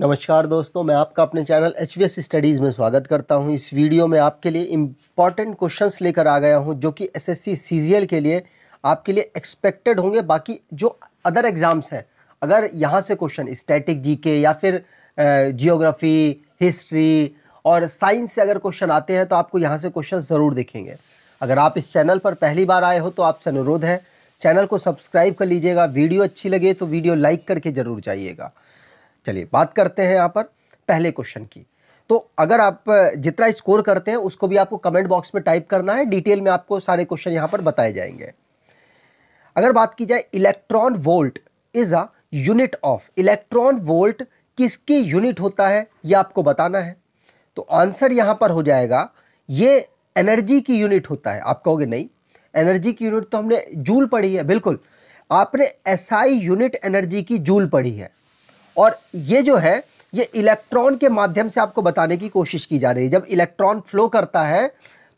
नमस्कार दोस्तों मैं आपका अपने चैनल एच स्टडीज़ में स्वागत करता हूं इस वीडियो में आपके लिए इम्पॉर्टेंट क्वेश्चंस लेकर आ गया हूं जो कि एसएससी सीजीएल के लिए आपके लिए एक्सपेक्टेड होंगे बाकी जो अदर एग्ज़ाम्स हैं अगर यहां से क्वेश्चन स्टैटिक जीके या फिर जियोग्राफी हिस्ट्री और साइंस से अगर क्वेश्चन आते हैं तो आपको यहाँ से क्वेश्चन ज़रूर दिखेंगे अगर आप इस चैनल पर पहली बार आए हो तो आपसे अनुरोध है चैनल को सब्सक्राइब कर लीजिएगा वीडियो अच्छी लगे तो वीडियो लाइक करके ज़रूर जाइएगा चलिए बात करते हैं यहाँ पर पहले क्वेश्चन की तो अगर आप जितना स्कोर करते हैं उसको भी आपको कमेंट बॉक्स में टाइप करना है डिटेल में आपको सारे क्वेश्चन यहाँ पर बताए जाएंगे अगर बात की जाए electron volt is a unit of electron volt किसकी यूनिट होता है ये आपको बताना है तो आंसर यहाँ पर हो जाएगा ये एनर्जी की यूनिट होता है आप कहोगे नहीं एनर्जी की यूनिट तो हमने जूल पढ़ी है बिल्कुल आपने एसआई यूनिट एनर्जी की जूल पढ़ी है और ये जो है ये इलेक्ट्रॉन के माध्यम से आपको बताने की कोशिश की जा रही है जब इलेक्ट्रॉन फ्लो करता है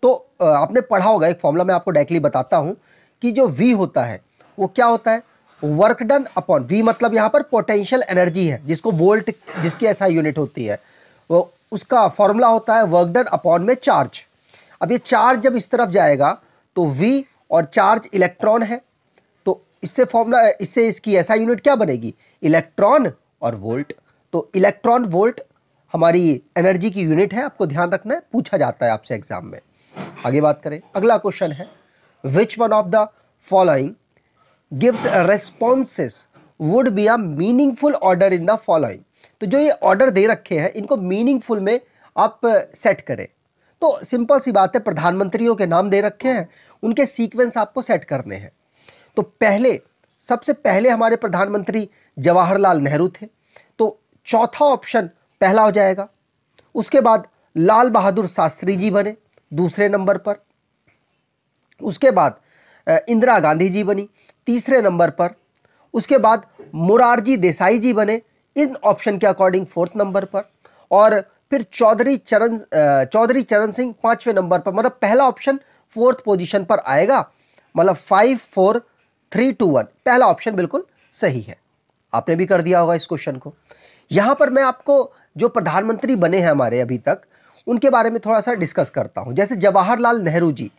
तो आपने पढ़ा होगा एक फॉर्मूला मैं आपको डायरेक्टली बताता हूँ कि जो वी होता है वो क्या होता है वर्क डन अपॉन वी मतलब यहाँ पर पोटेंशियल एनर्जी है जिसको वोल्ट जिसकी ऐसा यूनिट होती है वो उसका फॉर्मूला होता है वर्क डन अपॉन में चार्ज अब ये चार्ज जब इस तरफ जाएगा तो वी और चार्ज इलेक्ट्रॉन है तो इससे फॉर्मूला इससे इसकी ऐसा यूनिट क्या बनेगी इलेक्ट्रॉन और वोल्ट तो इलेक्ट्रॉन वोल्ट हमारी एनर्जी की यूनिट है आपको ध्यान रखना है पूछा जाता है आपसे एग्जाम में आगे बात करें अगला क्वेश्चन है which one of the following gives responses would be a meaningful order in the following तो जो ये ऑर्डर दे रखे हैं इनको मीनिंगफुल में आप सेट करें तो सिंपल सी बात है प्रधानमंत्रियों के नाम दे रखे हैं उनके सीक्वेंस आपको सेट करने हैं तो पहले सबसे पहले हमारे प्रधानमंत्री जवाहरलाल नेहरू थे तो चौथा ऑप्शन पहला हो जाएगा उसके बाद लाल बहादुर शास्त्री जी बने दूसरे नंबर पर उसके बाद इंदिरा गांधी जी बनी तीसरे नंबर पर उसके बाद मुरारजी देसाई जी बने इन ऑप्शन के अकॉर्डिंग फोर्थ नंबर पर और फिर चौधरी चरण चौधरी चरण सिंह पाँचवें नंबर पर मतलब पहला ऑप्शन फोर्थ पोजीशन पर आएगा मतलब five four three two one पहला ऑप्शन बिल्कुल सही है आपने भी कर दिया होगा इस क्वेश्चन को यहाँ पर मैं आपको जो प्रधानमंत्री बने हैं हमारे अभी तक उनके बारे में थोड़ा सा डिस्कस करता हूँ जैसे जवाहरलाल नेहरू जी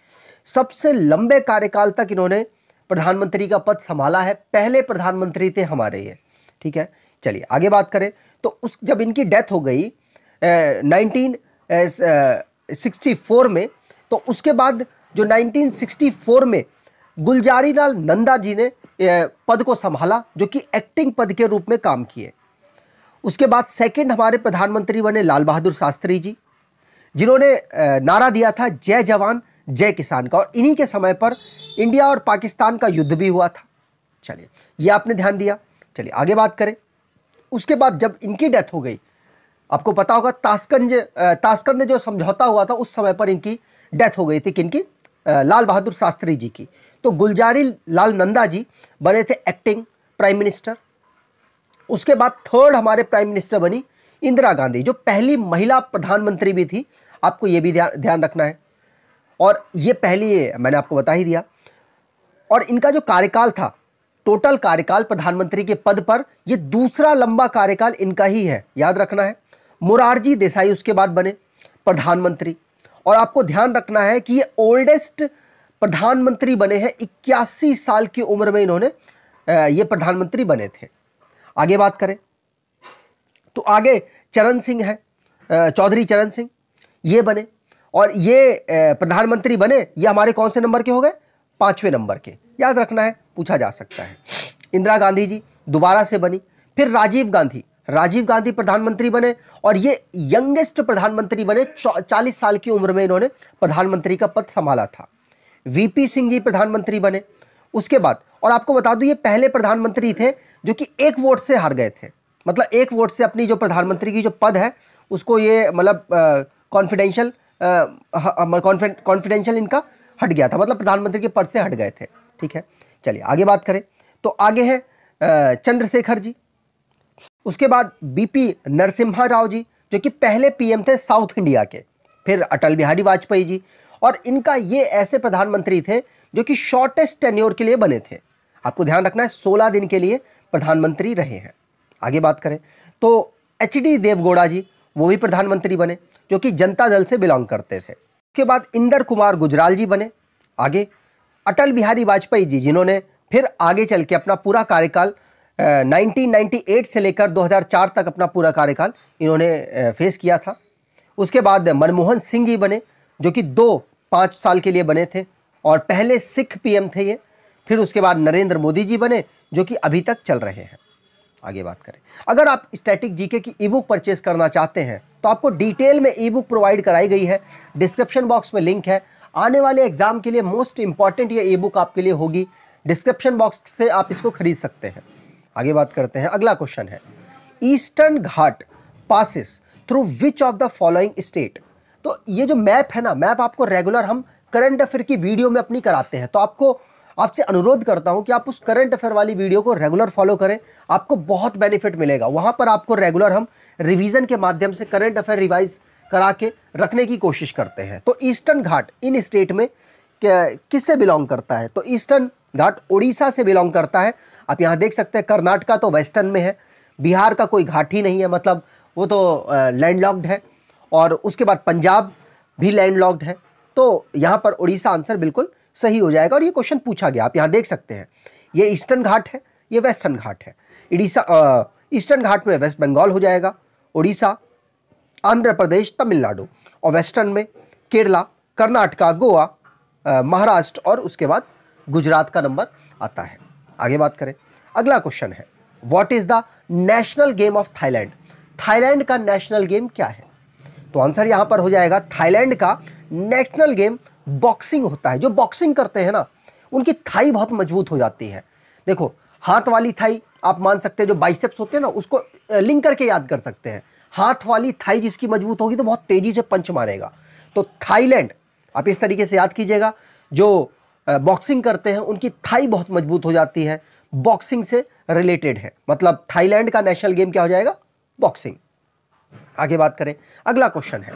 सबसे लंबे कार्यकाल तक इन्होंने प्रधानमंत्री का पद संभाला है पहले प्रधानमंत्री थे हमारे ये ठीक है चलिए आगे बात करें तो उस जब इनकी डेथ हो गई नाइनटीन सिक्सटी फोर में तो उसके बाद जो 1964 में गुलजारी लाल नंदा जी ने पद को संभाला जो कि एक्टिंग पद के रूप में काम किए उसके बाद सेकंड हमारे प्रधानमंत्री बने लाल बहादुर शास्त्री जी जिन्होंने नारा दिया था जय जवान जय किसान का और इन्हीं के समय पर इंडिया और पाकिस्तान का युद्ध भी हुआ था चलिए ये आपने ध्यान दिया चलिए आगे बात करें उसके बाद जब इनकी डेथ हो गई आपको पता होगा ताशकंज ताशकंद जो समझौता हुआ था उस समय पर इनकी डेथ हो गई थी किनकी लाल बहादुर शास्त्री जी की तो गुलजारी लाल नंदा जी बने थे एक्टिंग प्राइम मिनिस्टर उसके बाद थर्ड हमारे प्राइम मिनिस्टर बनी इंदिरा गांधी जो पहली महिला प्रधानमंत्री भी थी आपको ये भी ध्यान रखना है और ये पहली मैंने आपको बता ही दिया और इनका जो कार्यकाल था टोटल कार्यकाल प्रधानमंत्री के पद पर यह दूसरा लंबा कार्यकाल इनका ही है याद रखना है मुरारजी देसाई उसके बाद बने प्रधानमंत्री और आपको ध्यान रखना है कि ये ओल्डेस्ट प्रधानमंत्री बने हैं इक्यासी साल की उम्र में इन्होंने ये प्रधानमंत्री बने थे आगे बात करें तो आगे चरण सिंह है चौधरी चरण सिंह ये बने और ये प्रधानमंत्री बने ये हमारे कौन से नंबर के हो गए पांचवें नंबर के याद रखना है पूछा जा सकता है इंदिरा गांधी जी दोबारा से बनी फिर राजीव गांधी राजीव गांधी प्रधानमंत्री बने और ये यंगेस्ट प्रधानमंत्री बने चालीस साल की उम्र में इन्होंने प्रधानमंत्री का पद संभाला था वीपी सिंह जी प्रधानमंत्री बने उसके बाद और आपको बता दूं ये पहले प्रधानमंत्री थे जो कि एक वोट से हार गए थे मतलब एक वोट से अपनी जो प्रधानमंत्री की जो पद है उसको ये मतलब कॉन्फिडेंशियल कॉन्फिडेंशियल इनका हट गया था मतलब प्रधानमंत्री के पद से हट गए थे ठीक है चलिए आगे बात करें तो आगे है चंद्रशेखर जी उसके बाद बीपी नरसिम्हा राव जी जो कि पहले पीएम थे साउथ इंडिया के फिर अटल बिहारी वाजपेयी जी और इनका ये ऐसे प्रधानमंत्री थे जो कि शॉर्टेस्ट टेन्योर के लिए बने थे आपको ध्यान रखना है सोलह दिन के लिए प्रधानमंत्री रहे हैं आगे बात करें तो एच डी देवगौड़ा जी वो भी प्रधानमंत्री बने जो कि जनता दल से बिलोंग करते थे उसके बाद इंदर कुमार गुजराल जी बने आगे अटल बिहारी वाजपेयी जी जिन्होंने फिर आगे चल के अपना पूरा कार्यकाल 1998 से लेकर 2004 तक अपना पूरा कार्यकाल इन्होंने फेस किया था उसके बाद मनमोहन सिंह जी बने जो कि दो पाँच साल के लिए बने थे और पहले सिख पीएम थे ये फिर उसके बाद नरेंद्र मोदी जी बने जो कि अभी तक चल रहे हैं आगे बात करें अगर आप स्टैटिक जीके की ई बुक परचेज करना चाहते हैं तो आपको डिटेल में ई बुक प्रोवाइड कराई गई है डिस्क्रिप्शन बॉक्स में लिंक है आने वाले एग्जाम के लिए मोस्ट इंपॉर्टेंट ये ई बुक आपके लिए होगी डिस्क्रिप्शन बॉक्स से आप इसको खरीद सकते हैं आगे बात करते हैं अगला क्वेश्चन है eastern Ghat passes through which of the following state तो ये जो मैप है ना मैप आपको रेगुलर हम करंट अफेयर की वीडियो में अपनी कराते हैं तो आपको आपसे अनुरोध करता हूं कि आप उस करंट अफेयर वाली वीडियो को रेगुलर फॉलो करें आपको बहुत बेनिफिट मिलेगा वहां पर आपको रेगुलर हम रिवीजन के माध्यम से करंट अफेयर रिवाइज करा के रखने की कोशिश करते हैं तो ईस्टर्न घाट इन स्टेट में किससे बिलोंग करता है तो ईस्टर्न घाट उड़ीसा से बिलोंग करता है आप यहाँ देख सकते हैं कर्नाटका तो वेस्टर्न में है बिहार का कोई घाट ही नहीं है मतलब वो तो लैंडलॉक्ड है और उसके बाद पंजाब भी लैंडलॉक्ड है तो यहाँ पर उड़ीसा आंसर बिल्कुल सही हो जाएगा और ये क्वेश्चन पूछा गया आप यहाँ देख सकते हैं ये ईस्टर्न घाट है ये वेस्टर्न घाट है इडीसा ईस्टर्न घाट में वेस्ट बंगाल हो जाएगा उड़ीसा आंध्र प्रदेश तमिलनाडु और वेस्टर्न में केरला कर्नाटका गोवा महाराष्ट्र और उसके बाद गुजरात का नंबर आता है आगे बात करें अगला क्वेश्चन है what is the national game of Thailand Thailand का नेशनल गेम क्या है तो आंसर यहां पर हो जाएगा थाईलैंड का नेशनल गेम बॉक्सिंग होता है जो बॉक्सिंग करते हैं ना उनकी थाई बहुत मजबूत हो जाती है देखो हाथ वाली थाई आप मान सकते हैं जो बाइसेप्स होते हैं ना उसको लिंक करके याद कर सकते हैं हाथ वाली थाई जिसकी मजबूत होगी तो बहुत तेजी से पंच मारेगा तो थाईलैंड आप इस तरीके से याद कीजिएगा जो बॉक्सिंग करते हैं उनकी थाई बहुत मजबूत हो जाती है बॉक्सिंग से रिलेटेड है मतलब थाईलैंड का नेशनल गेम क्या हो जाएगा बॉक्सिंग आगे बात करें अगला क्वेश्चन है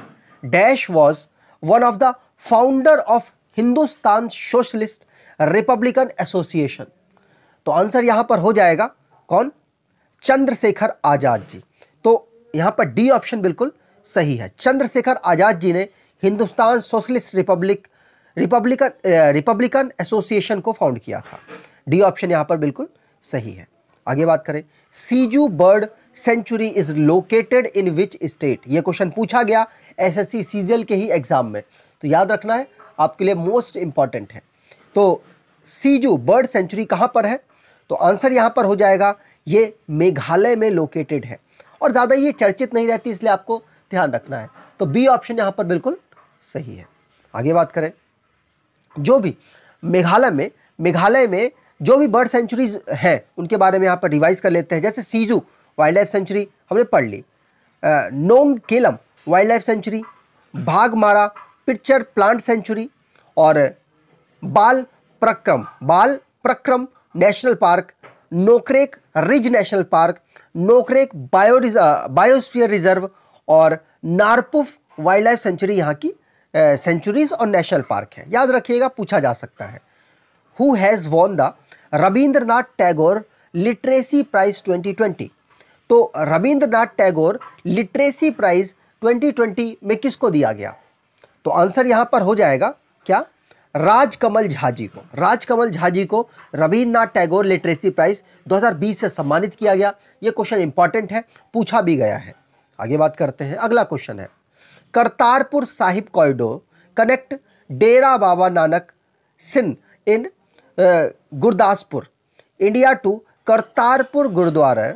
dash was one of the founder of Hindustan socialist republican association तो आंसर यहां पर हो जाएगा कौन चंद्रशेखर आजाद जी तो यहां पर डी ऑप्शन बिल्कुल सही है चंद्रशेखर आजाद जी ने Hindustan socialist republic republican republican association को फाउंड किया था डी ऑप्शन यहां पर बिल्कुल सही है आगे बात करें Siju bird sanctuary is located in which state ये क्वेश्चन पूछा गया एसएससी सीजल के ही एग्जाम में तो याद रखना है आपके लिए मोस्ट इंपॉर्टेंट है तो सीजू बर्ड सेंचुरी कहाँ पर है तो आंसर यहाँ पर हो जाएगा ये मेघालय में लोकेटेड है और ज़्यादा ये चर्चित नहीं रहती इसलिए आपको ध्यान रखना है तो बी ऑप्शन यहाँ पर बिल्कुल सही है आगे बात करें जो भी मेघालय में मेघालय में जो भी बर्ड सेंचुरीज हैं उनके बारे में यहाँ पर रिवाइज कर लेते हैं जैसे सीजू वाइल्ड लाइफ सेंचुरी हमने पढ़ ली Nongkhyllem wild life sanctuary Baghmara pitcher plant sanctuary और Balpakram Balpakram national park Nokrek ridge national park Nokrek bio biosphere reserve और नारपुफ वाइल्ड लाइफ सेंचुरी यहाँ की सेंचुरीज और नेशनल पार्क है याद रखिएगा पूछा जा सकता है who has won the Rabindranath Tagore Literacy Prize 2020 तो रविंद्रनाथ टैगोर लिटरेसी प्राइज 2020 में किसको दिया गया तो आंसर यहाँ पर हो जाएगा क्या राजकमल झा जी को राजकमल झा जी को रविन्द्रनाथ टैगोर लिटरेसी प्राइज 2020 से सम्मानित किया गया ये क्वेश्चन इंपॉर्टेंट है पूछा भी गया है आगे बात करते हैं अगला क्वेश्चन है Kartarpur Sahib corridor connect Dera Baba Nanak Singh in Gurdaspur India to Kartarpur Gurdwara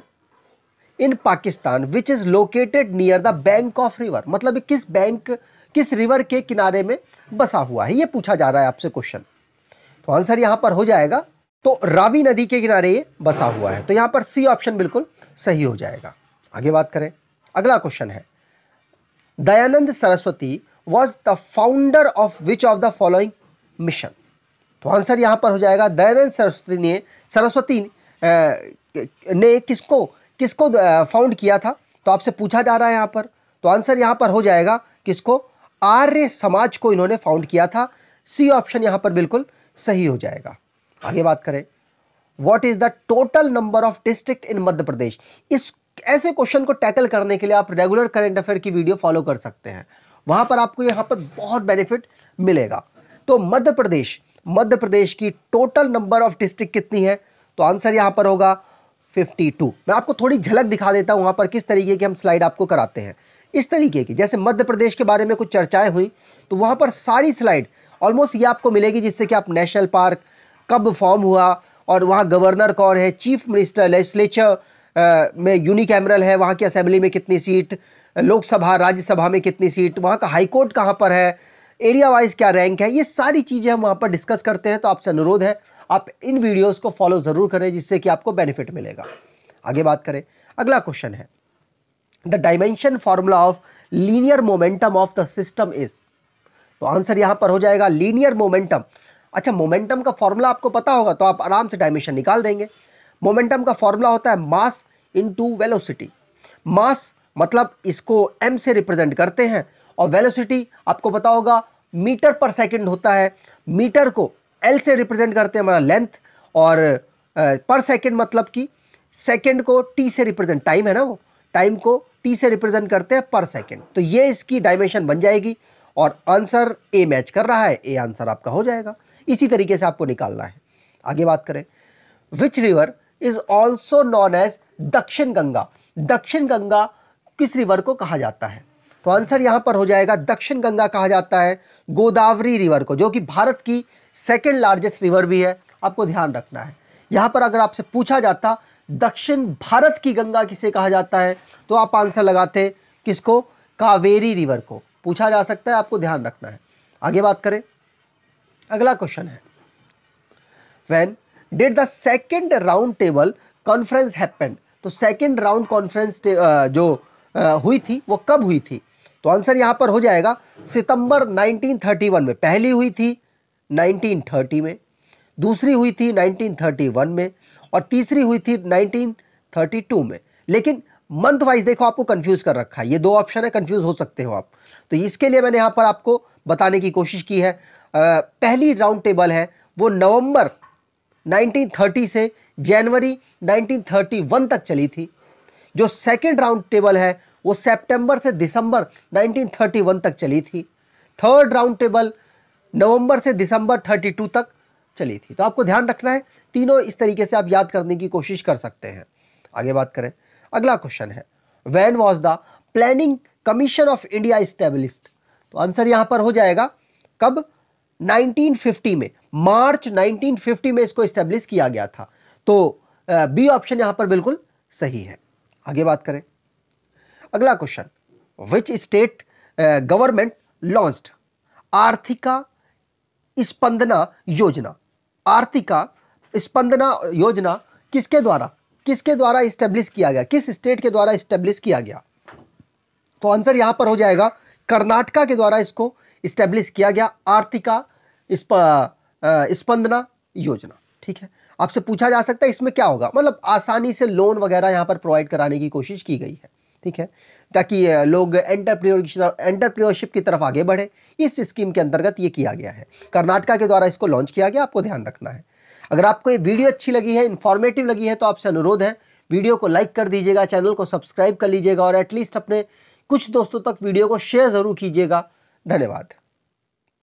in Pakistan which is located near the bank of river मतलब किस बैंक किस रिवर के किनारे में बसा हुआ है ये पूछा जा रहा है आपसे क्वेश्चन तो आंसर यहाँ पर हो जाएगा तो रावी नदी के किनारे ये बसा हुआ है तो यहाँ पर सी ऑप्शन बिल्कुल सही हो जाएगा आगे बात करें अगला क्वेश्चन है Dayanand Saraswati was the founder of which of the following mission तो आंसर यहाँ पर हो जाएगा दयानंद सरस्वती ने सरस्वती ने किसको किसको फाउंड किया था तो आपसे पूछा जा रहा है यहाँ पर तो आंसर यहाँ पर हो जाएगा किसको आर्य समाज को इन्होंने फाउंड किया था सी ऑप्शन यहाँ पर बिल्कुल सही हो जाएगा आगे बात करें what is the total number of district in Madhya Pradesh इस ऐसे क्वेश्चन को टैकल करने के लिए आप रेगुलर करेंट अफेयर की वीडियो फॉलो कर सकते हैं वहां पर आपको यहां पर बहुत बेनिफिट मिलेगा तो मध्य प्रदेश मध्य प्रदेश की टोटल नंबर ऑफ डिस्ट्रिक्ट कितनी है तो आंसर यहाँ पर होगा 52 मैं आपको थोड़ी झलक दिखा देता हूँ वहाँ पर किस तरीके की हम स्लाइड आपको कराते हैं इस तरीके की जैसे मध्य प्रदेश के बारे में कुछ चर्चाएं हुई तो वहाँ पर सारी स्लाइड ऑलमोस्ट ये आपको मिलेगी जिससे कि आप नेशनल पार्क कब फॉर्म हुआ और वहाँ गवर्नर कौन है चीफ मिनिस्टर लेजिस्लेचर में यूनिकैमरल है वहाँ की असेंबली में कितनी सीट लोकसभा राज्यसभा में कितनी सीट वहाँ का हाईकोर्ट कहाँ पर है एरिया वाइज क्या रैंक है ये सारी चीज़ें हम वहाँ पर डिस्कस करते हैं तो आपसे अनुरोध है आप इन वीडियोज़ को फॉलो ज़रूर करें जिससे कि आपको बेनिफिट मिलेगा आगे बात करें अगला क्वेश्चन है the dimension formula of linear momentum of the system is तो आंसर यहाँ पर हो जाएगा लीनियर मोमेंटम अच्छा मोमेंटम का फॉर्मूला आपको पता होगा तो आप आराम से डायमेंशन निकाल देंगे मोमेंटम का फॉर्मूला होता है मास इनटू वेलोसिटी मास मतलब इसको एम से रिप्रेजेंट करते हैं और वेलोसिटी आपको पता होगा मीटर पर सेकंड होता है मीटर को एल से रिप्रेजेंट करते हैं हमारा लेंथ और पर सेकंड मतलब कि सेकंड को टी से रिप्रेजेंट टाइम है ना वो टाइम को टी से रिप्रेजेंट करते हैं पर सेकंड तो ये इसकी डायमेंशन बन जाएगी और आंसर ए मैच कर रहा है ए आंसर आपका हो जाएगा इसी तरीके से आपको निकालना है आगे बात करें which river is also known as Dakshin Ganga दक्षिण गंगा किस रिवर को कहा जाता है तो आंसर यहां पर हो जाएगा दक्षिण गंगा कहा जाता है गोदावरी रिवर को जो कि भारत की सेकेंड लार्जेस्ट रिवर भी है आपको ध्यान रखना है यहाँ पर अगर आपसे पूछा जाता दक्षिण भारत की गंगा किसे कहा जाता है तो आप आंसर लगाते किसको कावेरी रिवर को पूछा जा सकता है आपको ध्यान रखना है आगे बात करें अगला क्वेश्चन है when date the second round table conference happened तो सेकेंड राउंड कॉन्फ्रेंस जो uh, हुई थी वो कब हुई थी तो आंसर यहां पर हो जाएगा सितंबर 1931 में पहली हुई थी 1930 में दूसरी हुई थी 1931 में और तीसरी हुई थी 1932 में लेकिन मंथ वाइज देखो आपको कंफ्यूज कर रखा है ये दो ऑप्शन है कंफ्यूज हो सकते हो आप तो इसके लिए मैंने यहां पर आपको बताने की कोशिश की है आ, पहली राउंड टेबल है वो नवंबर 1930 से जनवरी 1931 तक चली थी जो सेकंड राउंड टेबल है वो सितंबर से दिसंबर 1931 तक चली थी थर्ड राउंड टेबल नवंबर से दिसंबर 32 तक चली थी तो आपको ध्यान रखना है तीनों इस तरीके से आप याद करने की कोशिश कर सकते हैं आगे बात करें अगला क्वेश्चन है when was the planning commission of India established तो आंसर यहां पर हो जाएगा कब 1950 में मार्च 1950 में इसको स्टेब्लिश किया गया था तो बी ऑप्शन यहां पर बिल्कुल सही है आगे बात करें अगला question which state government launched Arthika Spandana Yojana Arthika Spandana योजना किसके द्वारा किसके द्वारा इस्टेब्लिश किया गया किस स्टेट के द्वारा इस्टेब्लिश किया गया तो आंसर यहां पर हो जाएगा कर्नाटका के द्वारा इसको इस्टेब्लिश किया गया आर्थिका uh, स्पंदना योजना ठीक है आपसे पूछा जा सकता है इसमें क्या होगा मतलब आसानी से लोन वगैरह यहां पर प्रोवाइड कराने की कोशिश की गई है ठीक है ताकि लोग एंटरप्रीनोर एंटरप्रीनोरशिप की तरफ आगे बढ़े इस स्कीम के अंतर्गत ये किया गया है कर्नाटका के द्वारा इसको लॉन्च किया गया आपको ध्यान रखना है अगर आपको ये वीडियो अच्छी लगी है इन्फॉर्मेटिव लगी है तो आपसे अनुरोध है वीडियो को लाइक कर दीजिएगा चैनल को सब्सक्राइब कर लीजिएगा और एटलीस्ट अपने कुछ दोस्तों तक वीडियो को शेयर ज़रूर कीजिएगा धन्यवाद